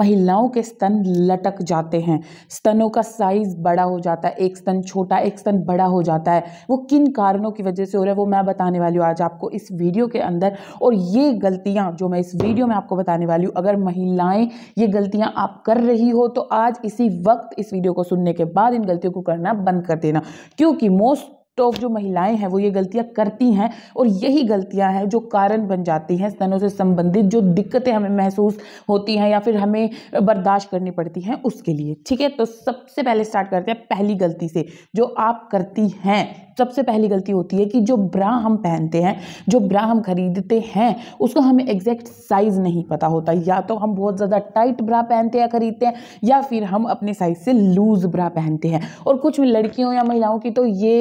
महिलाओं के स्तन लटक जाते हैं स्तनों का साइज बड़ा हो जाता है एक स्तन छोटा एक स्तन बड़ा हो जाता है वो किन कारणों की वजह से हो रहा है वो मैं बताने वाली हूँ आज आपको इस वीडियो के अंदर और ये गलतियाँ जो मैं इस वीडियो में आपको बताने वाली हूँ अगर महिलाएं ये गलतियाँ आप कर रही हो तो आज इसी वक्त इस वीडियो को सुनने के बाद इन गलतियों को करना बंद कर देना क्योंकि मोस्ट टॉप जो महिलाएं हैं वो ये गलतियां करती हैं और यही गलतियां हैं जो कारण बन जाती हैं स्तनों से संबंधित जो दिक्कतें हमें महसूस होती हैं या फिर हमें बर्दाश्त करनी पड़ती हैं उसके लिए ठीक है तो सबसे पहले स्टार्ट करते हैं पहली गलती से जो आप करती हैं सबसे पहली गलती होती है कि जो ब्रा हम पहनते हैं जो ब्रा हम खरीदते हैं उसको हमें एग्जैक्ट साइज़ नहीं पता होता या तो हम बहुत ज़्यादा टाइट ब्रा पहनते हैं खरीदते हैं या फिर हम अपने साइज़ से लूज़ ब्रा पहनते हैं और कुछ लड़कियों या महिलाओं की तो ये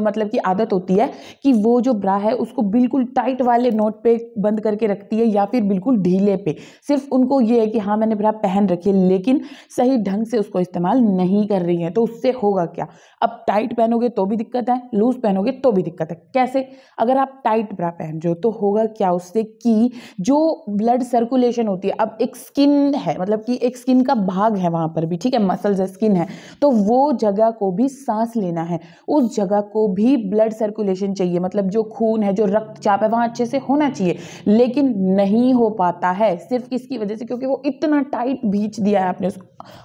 मतलब की आदत होती है कि वो जो ब्रा है उसको बिल्कुल टाइट वाले नोट पे बंद करके रखती है या फिर बिल्कुल ढीले पे सिर्फ उनको ये है कि हाँ मैंने ब्रा पहन रखी है लेकिन सही ढंग से उसको इस्तेमाल नहीं कर रही है तो उससे होगा क्या अब टाइट पहनोगे तो भी दिक्कत है लूज पहनोगे तो भी दिक्कत है कैसे अगर आप टाइट ब्रा पहन जो तो होगा क्या उससे कि जो ब्लड सर्कुलेशन होती है अब एक स्किन है मतलब कि एक स्किन का भाग है वहाँ पर भी ठीक है मसल्स है स्किन है तो वो जगह को भी सांस लेना है उस जगह को भी ब्लड सर्कुलेशन चाहिए मतलब जो खून है जो रक्तचाप है वहाँ अच्छे से होना चाहिए लेकिन नहीं हो पाता है सिर्फ किसकी वजह से क्योंकि वो इतना टाइट भींच दिया है आपने उस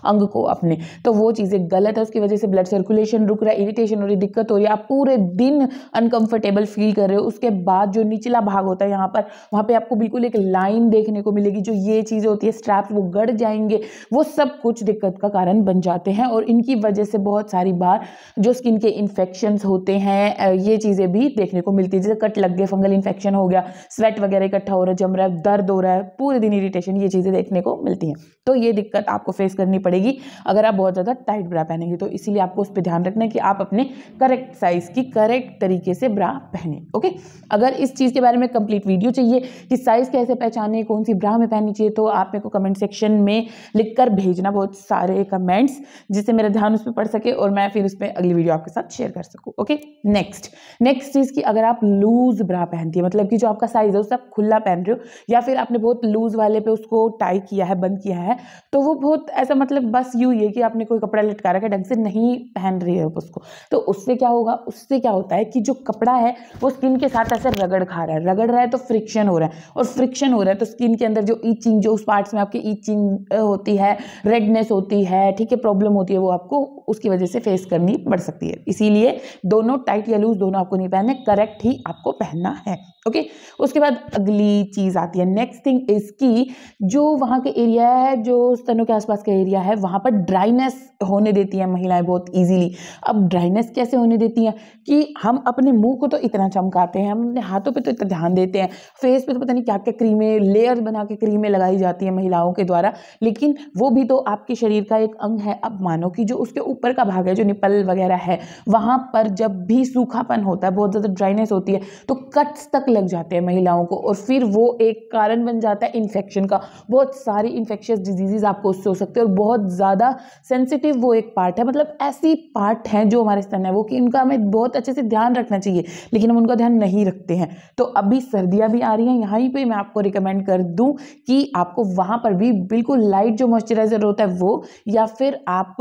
अंग को अपने तो वो चीज़ें गलत है उसकी वजह से ब्लड सर्कुलेशन रुक रहा है इरिटेशन हो रही दिक्कत हो रही है आप पूरे दिन अनकंफर्टेबल फील कर रहे हो उसके बाद जो निचला भाग होता है यहाँ पर वहाँ पर आपको बिल्कुल एक लाइन देखने को मिलेगी जो ये चीज़ें होती है स्ट्रैप्स वो गड़ जाएंगे वो सब कुछ दिक्कत का कारण बन जाते हैं और इनकी वजह से बहुत सारी बार जो स्किन के इन्फेक्शन होते होते हैं ये चीज़ें भी देखने को मिलती है जैसे कट लग गए फंगल इन्फेक्शन हो गया स्वेट वगैरह इकट्ठा हो रहा है जम रहा है दर्द हो रहा है पूरे दिन इरीटेशन ये चीज़ें देखने को मिलती हैं तो ये दिक्कत आपको फेस करनी पड़ेगी अगर आप बहुत ज़्यादा टाइट ब्रा पहनेंगे तो इसीलिए आपको उस पर ध्यान रखना है कि आप अपने करेक्ट साइज़ की करेक्ट तरीके से ब्रा पहने ओके अगर इस चीज़ के बारे में कंप्लीट वीडियो चाहिए कि साइज़ कैसे पहचाने कौन सी ब्रा में पहननी चाहिए तो आप मेरे को कमेंट सेक्शन में लिख कर भेजना बहुत सारे कमेंट्स जिससे मेरा ध्यान उस पर पड़ सके और मैं फिर उस पर अगली वीडियो आपके साथ शेयर कर सकूँ ओके नेक्स्ट नेक्स्ट चीज़ की अगर आप लूज ब्रा पहनती है मतलब कि जो आपका साइज है उससे आप खुला पहन रहे हो या फिर आपने बहुत लूज वाले पे उसको टाई किया है बंद किया है तो वो बहुत ऐसा मतलब बस यू ही है कि आपने कोई कपड़ा लटका रखा है ढंग से नहीं पहन रही है उसको तो उससे क्या होगा उससे क्या होता है कि जो कपड़ा है वो स्किन के साथ ऐसे रगड़ खा रहा है रगड़ रहा है तो फ्रिक्शन हो रहा है और फ्रिक्शन हो रहा है तो स्किन के अंदर जो ईचिंग जो उस पार्ट्स में आपकी ईचिंग होती है रेडनेस होती है ठीक है प्रॉब्लम होती है वो आपको उसकी वजह से फेस करनी पड़ सकती है इसीलिए दोनों दोनों टाइट या लूज दोनों आपको नहीं पहनने करेक्ट ही आपको पहनना है ओके उसके बाद अगली चीज़ आती है नेक्स्ट थिंग इज की जो वहां के एरिया है जो स्तनों के आसपास का एरिया है वहां पर ड्राइनेस होने देती हैं महिलाएं बहुत इजीली अब ड्राइनेस कैसे होने देती हैं कि हम अपने मुंह को तो इतना चमकाते हैं हम अपने हाथों पे तो इतना ध्यान देते हैं फेस पे तो पता नहीं क्या क्या क्रीमें लेयर्स बना के क्रीमें लगाई जाती हैं महिलाओं के द्वारा लेकिन वो भी तो आपके शरीर का एक अंग है अब मानो कि जो उसके ऊपर का भाग है जो निपल वगैरह है वहाँ पर जब जब भी सूखापन होता है बहुत ज़्यादा ड्राइनेस होती है तो कट्स तक लग जाते हैं महिलाओं को और फिर वो एक कारण बन जाता है इन्फेक्शन का बहुत सारी इन्फेक्शियस डिजीज़ आपको उससे हो सकते हैं और बहुत ज़्यादा सेंसिटिव वो एक पार्ट है मतलब ऐसी पार्ट हैं जो हमारे स्तन है वो कि उनका हमें बहुत अच्छे से ध्यान रखना चाहिए लेकिन हम उनका ध्यान नहीं रखते हैं तो अभी सर्दियाँ भी आ रही हैं यहाँ पर मैं आपको रिकमेंड कर दूँ कि आपको वहाँ पर भी बिल्कुल लाइट जो मॉइस्चराइज़र होता है वो या फिर आप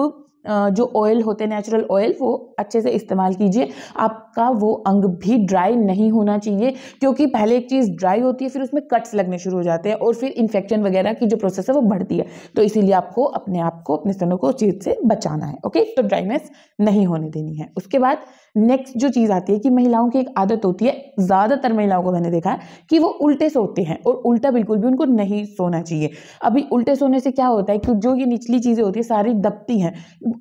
जो ऑयल होते हैं नेचुरल ऑयल वो अच्छे से इस्तेमाल कीजिए आपका वो अंग भी ड्राई नहीं होना चाहिए क्योंकि पहले एक चीज़ ड्राई होती है फिर उसमें कट्स लगने शुरू हो जाते हैं और फिर इन्फेक्शन वगैरह की जो प्रोसेस है वो बढ़ती है तो इसीलिए आपको अपने आप को अपने स्तनों को उस चीज़ से बचाना है ओके तो ड्राइनेस नहीं होने देनी है उसके बाद नेक्स्ट जो चीज़ आती है कि महिलाओं की एक आदत होती है ज़्यादातर महिलाओं को मैंने देखा है कि वो उल्टे सोते हैं और उल्टा बिल्कुल भी उनको नहीं सोना चाहिए अभी उल्टे सोने से क्या होता है कि जो ये निचली चीज़ें होती है सारी दबती हैं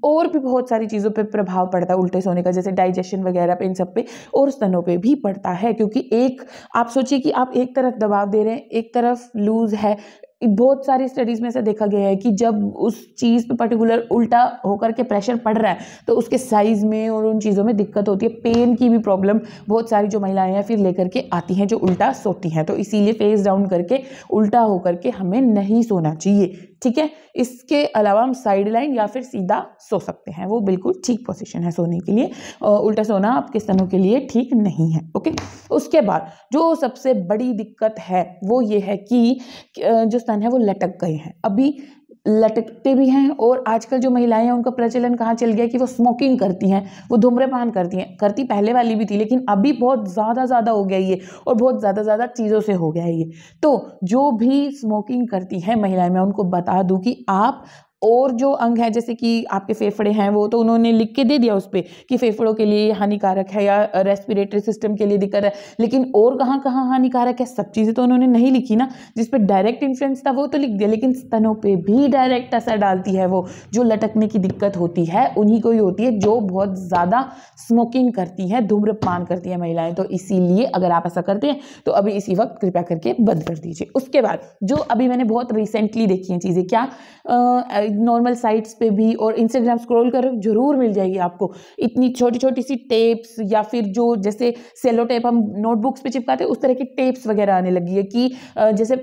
और भी बहुत सारी चीज़ों पे प्रभाव पड़ता है उल्टे सोने का जैसे डाइजेशन वगैरह पे इन सब पे और स्तनों पे भी पड़ता है क्योंकि एक आप सोचिए कि आप एक तरफ दबाव दे रहे हैं एक तरफ लूज़ है बहुत सारी स्टडीज़ में से देखा गया है कि जब उस चीज़ पे पर्टिकुलर उल्टा होकर के प्रेशर पड़ रहा है तो उसके साइज़ में और उन चीज़ों में दिक्कत होती है पेन की भी प्रॉब्लम बहुत सारी जो महिलाएं हैं फिर लेकर के आती हैं जो उल्टा सोती हैं तो इसीलिए फेस डाउन करके उल्टा होकर के हमें नहीं सोना चाहिए ठीक है इसके अलावा हम साइड लाइन या फिर सीधा सो सकते हैं वो बिल्कुल ठीक पोजीशन है सोने के लिए उल्टा सोना आपके स्तनों के लिए ठीक नहीं है ओके उसके बाद जो सबसे बड़ी दिक्कत है वो ये है कि जो स्तन है वो लटक गए हैं अभी लटकते भी हैं और आजकल जो महिलाएं हैं उनका प्रचलन कहाँ चल गया कि वो स्मोकिंग करती हैं वो धूम्रपान करती हैं करती पहले वाली भी थी लेकिन अभी बहुत ज़्यादा ज़्यादा हो गया ये और बहुत ज़्यादा ज़्यादा चीज़ों से हो गया ये तो जो भी स्मोकिंग करती हैं महिलाएं मैं उनको बता दूं कि आप और जो अंग हैं जैसे कि आपके फेफड़े हैं वो तो उन्होंने लिख के दे दिया उस पर कि फेफड़ों के लिए हानिकारक है या रेस्पिरेटरी सिस्टम के लिए दिक्कत है लेकिन और कहाँ कहाँ हानिकारक है सब चीज़ें तो उन्होंने नहीं लिखी ना जिस पर डायरेक्ट इन्फ्लुएंस था वो तो लिख दिया लेकिन स्तनों पर भी डायरेक्ट असर डालती है वो जो लटकने की दिक्कत होती है उन्हीं को ही होती है जो बहुत ज़्यादा स्मोकिंग करती है धूम्रपान करती है महिलाएँ तो इसीलिए अगर आप ऐसा करते हैं तो अभी इसी वक्त कृपया करके बंद कर दीजिए उसके बाद जो अभी मैंने बहुत रिसेंटली देखी हैं चीज़ें क्या नॉर्मल साइट्स पे भी और इंस्टाग्राम स्क्रॉल करो जरूर मिल जाएगी आपको इतनी छोटी छोटी सी टेप्स या फिर जो जैसे सेलो टेप हम नोटबुक्स पे चिपकाते हैं उस तरह की टेप्स वगैरह आने लगी है कि जैसे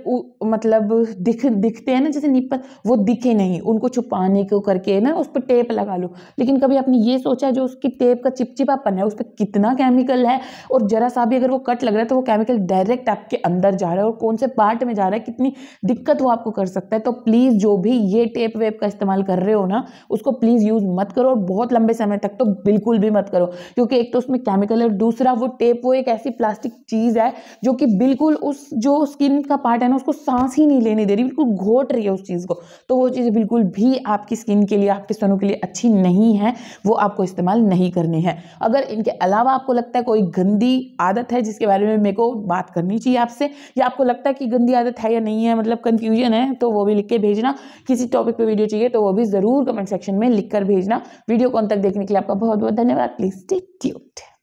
मतलब दिख दिखते हैं ना जैसे निपल वो दिखे नहीं उनको छुपाने को करके ना उस पर टेप लगा लो लेकिन कभी आपने ये सोचा जो उसकी टेप का चिपचिपापन है उस पर कितना केमिकल है और ज़रा सा भी अगर वो कट लग रहा है तो वो केमिकल डायरेक्ट आपके अंदर जा रहा है और कौन से पार्ट में जा रहा है कितनी दिक्कत वो आपको कर सकता है तो प्लीज़ जो भी ये टेप वेप वेब का इस्तेमाल कर रहे हो ना उसको प्लीज़ यूज़ मत करो और बहुत लंबे समय तक तो बिल्कुल भी मत करो क्योंकि एक तो उसमें केमिकल है दूसरा वो टेप वो एक ऐसी प्लास्टिक चीज़ है जो कि बिल्कुल उस जो स्किन का पार्ट है ना उसको सांस ही नहीं लेने दे रही बिल्कुल घोट रही है उस चीज़ को तो वो चीज़ बिल्कुल भी आपकी स्किन के लिए आपके स्तनों के लिए अच्छी नहीं है वो आपको इस्तेमाल नहीं करनी है अगर इनके अलावा आपको लगता है कोई गंदी आदत है जिसके बारे में मेरे को बात करनी चाहिए आपसे या आपको लगता है कि गंदी आदत है या नहीं है मतलब कंफ्यूजन है तो वो भी लिख के भेजना किसी टॉपिक पर वीडियो वीडियो चाहिए तो वो भी ज़रूर कमेंट सेक्शन में लिखकर भेजना वीडियो को अंत तक देखने के लिए आपका बहुत बहुत धन्यवाद प्लीज़ टेक ट्यूट